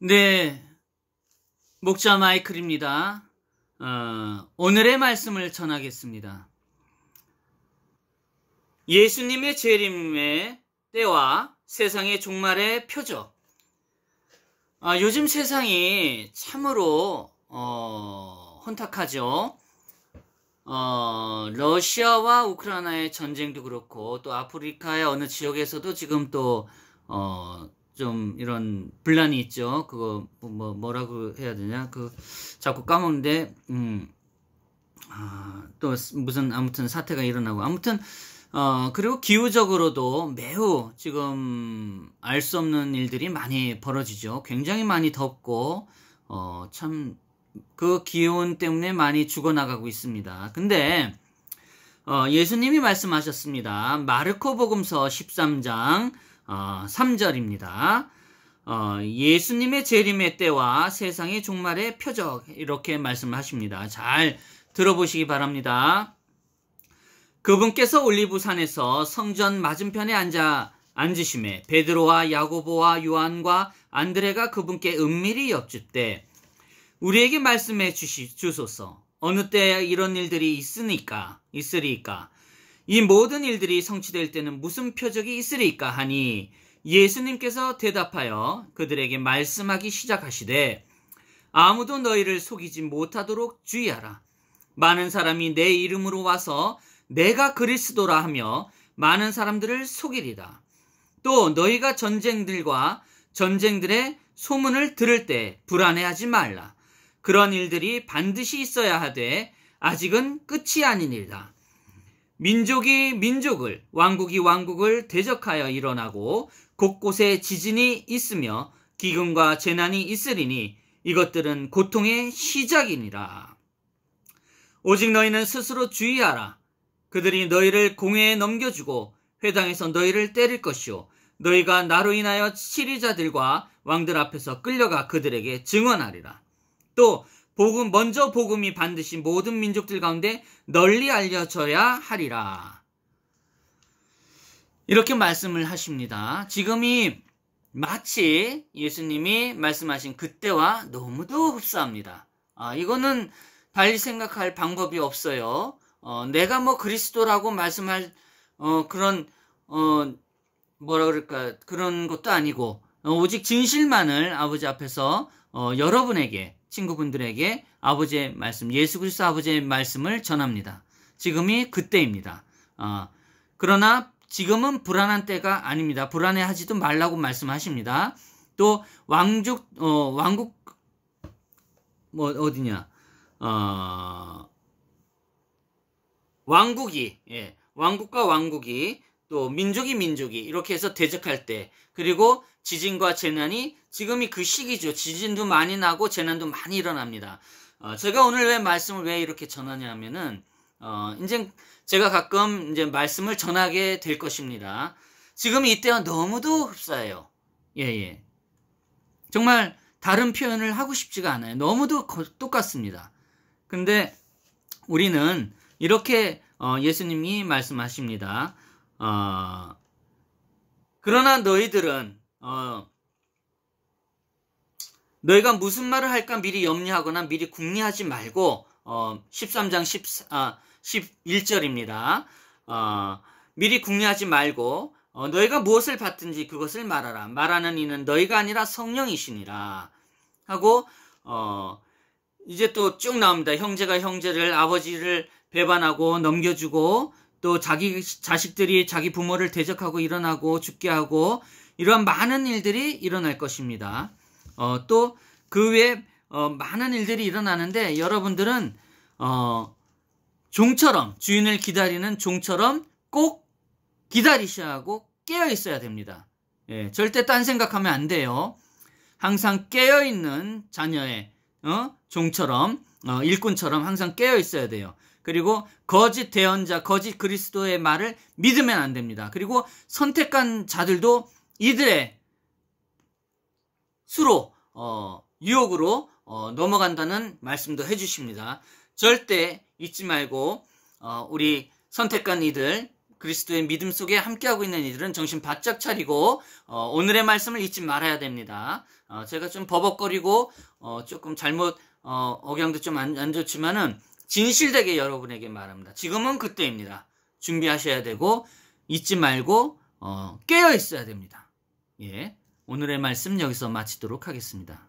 네, 목자 마이클입니다. 어, 오늘의 말씀을 전하겠습니다. 예수님의 재림의 때와 세상의 종말의 표적. 아, 요즘 세상이 참으로 어, 혼탁하죠. 어, 러시아와 우크라이나의 전쟁도 그렇고 또 아프리카의 어느 지역에서도 지금 또 어, 좀 이런 분란이 있죠. 그거 뭐, 뭐 뭐라고 해야 되냐? 그 자꾸 까먹는데 음. 아, 또 무슨 아무튼 사태가 일어나고 아무튼 어, 그리고 기후적으로도 매우 지금 알 수 없는 일들이 많이 벌어지죠. 굉장히 많이 덥고 어, 참 그 기온 때문에 많이 죽어나가고 있습니다. 근데 어, 예수님이 말씀하셨습니다. 마르코 복음서 13장 3절입니다. 어, 어, 예수님의 재림의 때와 세상의 종말의 표적 이렇게 말씀하십니다. 잘 들어보시기 바랍니다. 그분께서 올리브산에서 성전 맞은편에 앉아 앉으심에 베드로와 야고보와 요한과 안드레가 그분께 은밀히 엽집때 우리에게 말씀해 주시, 주소서 어느 때 이런 일들이 있으니까 있으리까 이 모든 일들이 성취될 때는 무슨 표적이 있으리까 하니 예수님께서 대답하여 그들에게 말씀하기 시작하시되 아무도 너희를 속이지 못하도록 주의하라. 많은 사람이 내 이름으로 와서 내가 그리스도라 하며 많은 사람들을 속이리라. 또 너희가 전쟁들과 전쟁들의 소문을 들을 때 불안해하지 말라. 그런 일들이 반드시 있어야 하되 아직은 끝이 아니니라. 민족이 민족을, 왕국이 왕국을 대적하여 일어나고 곳곳에 지진이 있으며 기근과 재난이 있으리니 이것들은 고통의 시작이니라. 오직 너희는 스스로 주의하라. 그들이 너희를 공회에 넘겨주고 회당에서 너희를 때릴 것이요. 너희가 나로 인하여 치리자들과 왕들 앞에서 끌려가 그들에게 증언하리라. 또 복음 먼저 복음이 반드시 모든 민족들 가운데 널리 알려져야 하리라. 이렇게 말씀을 하십니다. 지금이 마치 예수님이 말씀하신 그때와 너무도 흡사합니다. 아, 이거는 달리 생각할 방법이 없어요. 어, 내가 뭐 그리스도라고 말씀할 어, 그런 어, 뭐라 그럴까 그런 것도 아니고 어, 오직 진실만을 아버지 앞에서 어, 여러분에게 친구분들에게 아버지의 말씀, 예수 그리스도 아버지의 말씀을 전합니다. 지금이 그때입니다. 어, 그러나 지금은 불안한 때가 아닙니다. 불안해하지도 말라고 말씀하십니다. 또 왕족 어, 왕국 뭐 어디냐 어, 왕국이 예, 왕국과 왕국이 또 민족이 민족이 이렇게 해서 대적할 때 그리고 지진과 재난이 지금이 그 시기죠. 지진도 많이 나고 재난도 많이 일어납니다. 어, 제가 오늘 왜 말씀을 왜 이렇게 전하냐면은 어, 이제 제가 가끔 이제 말씀을 전하게 될 것입니다. 지금 이때와 너무도 흡사해요. 예, 예. 정말 다른 표현을 하고 싶지가 않아요. 너무도 똑같습니다. 근데 우리는 이렇게 어, 예수님이 말씀하십니다. 어, 그러나 너희들은 어, 너희가 무슨 말을 할까 미리 염려하거나 미리 궁리하지 말고 어, 13장 14, 아, 11절입니다. 어, 미리 궁리하지 말고 어, 너희가 무엇을 받든지 그것을 말하라. 말하는 이는 너희가 아니라 성령이시니라. 하고 어, 이제 또 쭉 나옵니다. 형제가 형제를 아버지를 배반하고 넘겨주고 또 자기 자식들이 자기 부모를 대적하고 일어나고 죽게 하고 이러한 많은 일들이 일어날 것입니다. 어, 또그 외에 어, 많은 일들이 일어나는데 여러분들은 어, 종처럼 주인을 기다리는 종처럼 꼭 기다리셔야 하고 깨어 있어야 됩니다. 예, 절대 딴 생각하면 안 돼요. 항상 깨어 있는 자녀의 어, 종처럼 어, 일꾼처럼 항상 깨어 있어야 돼요. 그리고 거짓 대언자, 거짓 그리스도의 말을 믿으면 안 됩니다. 그리고 선택한 자들도 이들의 수로 어, 유혹으로 어, 넘어간다는 말씀도 해주십니다. 절대 잊지 말고 어, 우리 선택한 이들 그리스도의 믿음 속에 함께하고 있는 이들은 정신 바짝 차리고 어, 오늘의 말씀을 잊지 말아야 됩니다. 어, 제가 좀 버벅거리고 어, 조금 잘못 어, 억양도 좀 안 좋지만은 진실되게 여러분에게 말합니다. 지금은 그때입니다. 준비하셔야 되고 잊지 말고 어, 깨어 있어야 됩니다. 예, 오늘의 말씀 여기서 마치도록 하겠습니다.